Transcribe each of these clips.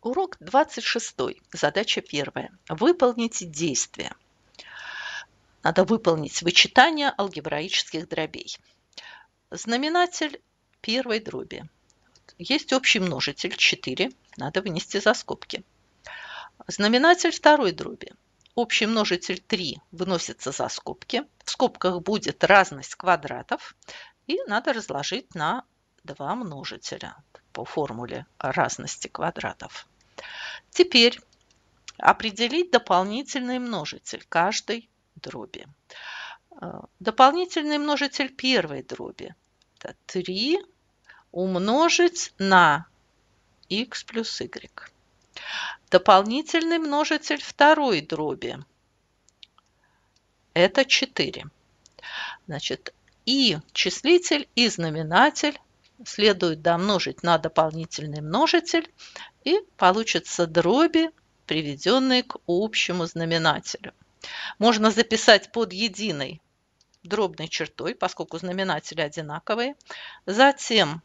Урок 26. Задача первая. Выполните действие. Надо выполнить вычитание алгебраических дробей. Знаменатель первой дроби. Есть общий множитель 4. Надо вынести за скобки. Знаменатель второй дроби. Общий множитель 3 выносится за скобки. В скобках будет разность квадратов. И надо разложить на два множителя по формуле разности квадратов. Теперь определить дополнительный множитель каждой дроби. Э, дополнительный множитель первой дроби – это 3 умножить на x плюс y. Дополнительный множитель второй дроби – это 4. Значит, и числитель, и знаменатель следует домножить на дополнительный множитель, и получится дроби, приведенные к общему знаменателю. Можно записать под единой дробной чертой, поскольку знаменатели одинаковые. Затем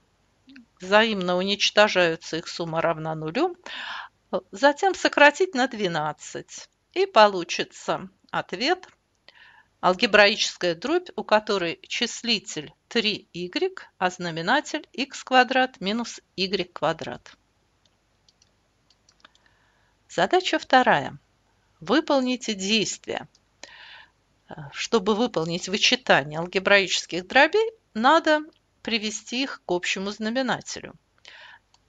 взаимно уничтожаются, их сумма равна нулю. Затем сократить на 12. И получится ответ алгебраическая дробь, у которой числитель 3y, а знаменатель x квадрат минус y квадрат. Задача вторая. Выполните действие. Чтобы выполнить вычитание алгебраических дробей, надо привести их к общему знаменателю.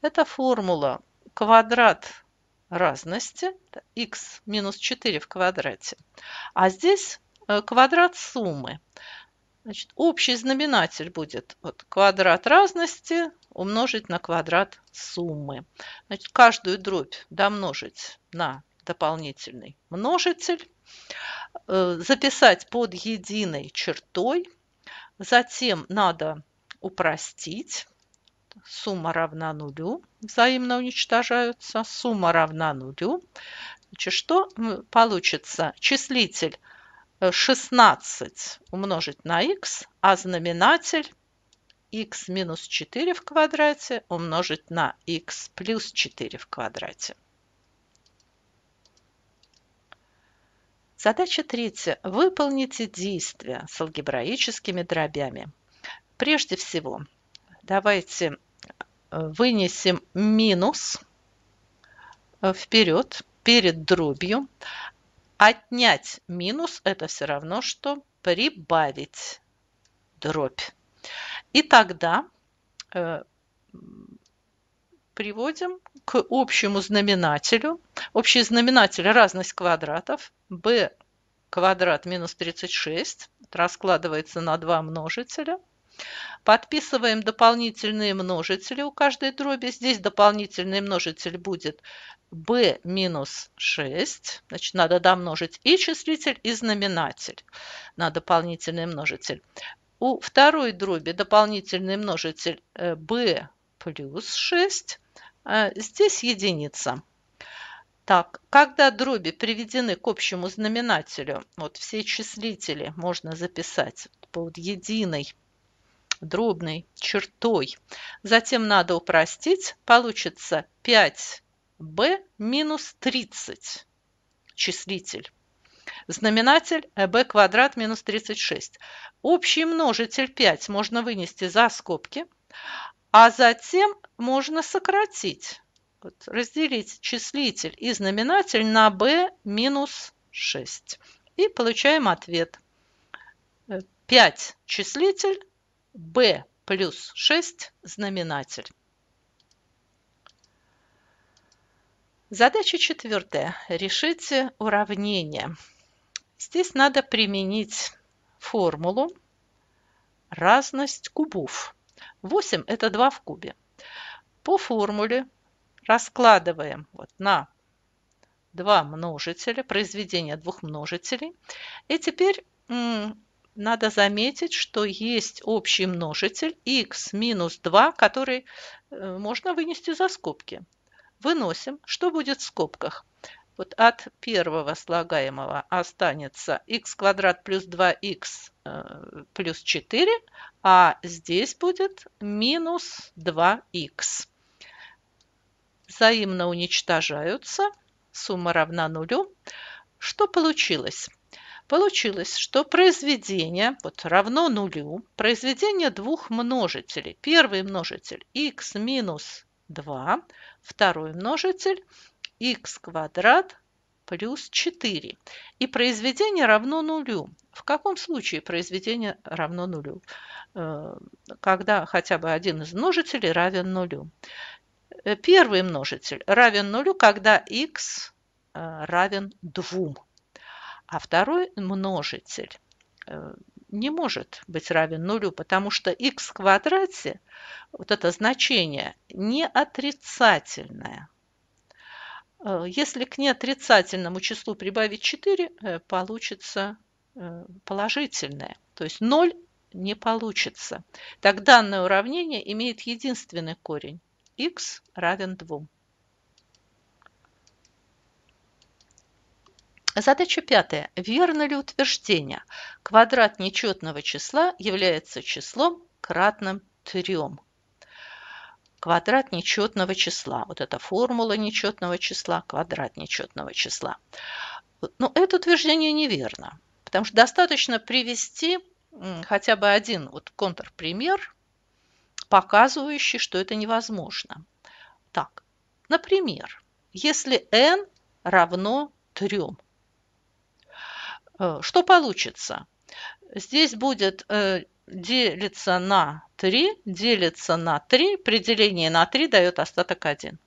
Это формула квадрат разности, x минус 4 в квадрате. А здесь э, квадрат суммы. Значит, общий знаменатель будет вот, квадрат разности умножить на квадрат суммы. Значит, каждую дробь домножить на дополнительный множитель, э, записать под единой чертой, затем надо упростить. Сумма равна нулю, взаимно уничтожаются, сумма равна нулю. Значит, что получится? Числитель 16 умножить на х, а знаменатель x минус 4 в квадрате умножить на x плюс 4 в квадрате. Задача третья. Выполните действия с алгебраическими дробями. Прежде всего, давайте э, вынесем минус э, вперед перед дробью, Отнять минус – это все равно, что прибавить дробь. И тогда э, приводим к общему знаменателю. Общий знаменатель – разность квадратов. b квадрат минус 36 раскладывается на два множителя – Подписываем дополнительные множители у каждой дроби. Здесь дополнительный множитель будет b минус 6. Значит, надо домножить и числитель, и знаменатель на дополнительный множитель. У второй дроби дополнительный множитель э, b плюс 6. Э, здесь единица. Так, когда дроби приведены к общему знаменателю, вот все числители можно записать под единой дробной чертой. Затем надо упростить, получится 5b минус 30 числитель. Знаменатель b э квадрат минус 36. Общий множитель 5 можно вынести за скобки, а затем можно сократить. Вот, разделить числитель и знаменатель на b минус 6. И получаем ответ. 5 э, числитель b плюс 6 знаменатель. Задача четвертая. Решите уравнение. Здесь надо применить формулу разность кубов. 8 – это 2 в кубе. По формуле раскладываем вот на два множителя, произведение двух множителей. И теперь надо заметить, что есть общий множитель x минус 2, который э, можно вынести за скобки. Выносим. Что будет в скобках? Вот от первого слагаемого останется x квадрат плюс 2x э, плюс 4, а здесь будет минус 2x. Взаимно уничтожаются. Сумма равна нулю. Что получилось? Получилось, что произведение вот, равно нулю, произведение двух множителей. Первый множитель x минус 2, второй множитель x квадрат плюс 4. И произведение равно нулю. В каком случае произведение равно нулю? Э, когда хотя бы один из множителей равен нулю. Э, первый множитель равен нулю, когда x э, равен двум а второй множитель э, не может быть равен нулю, потому что x в квадрате, вот это значение, не отрицательное. Э, если к неотрицательному числу прибавить 4, э, получится положительное. То есть 0 не получится. Так данное уравнение имеет единственный корень. x равен 2. Задача пятая. Верно ли утверждение? Квадрат нечетного числа является числом кратным трем? Квадрат нечетного числа. Вот это формула нечетного числа, квадрат нечетного числа. Но ну, это утверждение неверно, потому что достаточно привести хотя бы один вот контрпример, показывающий, что это невозможно. Так, например, если n равно 3, Э, что получится? Здесь будет делиться на 3, делится на 3, при делении на 3 дает остаток 1.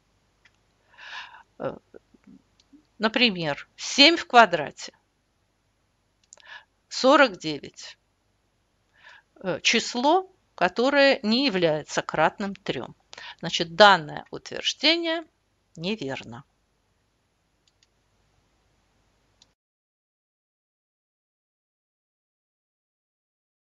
Э, например, 7 в квадрате, 49. Э, число, которое не является кратным 3. Значит, данное утверждение неверно.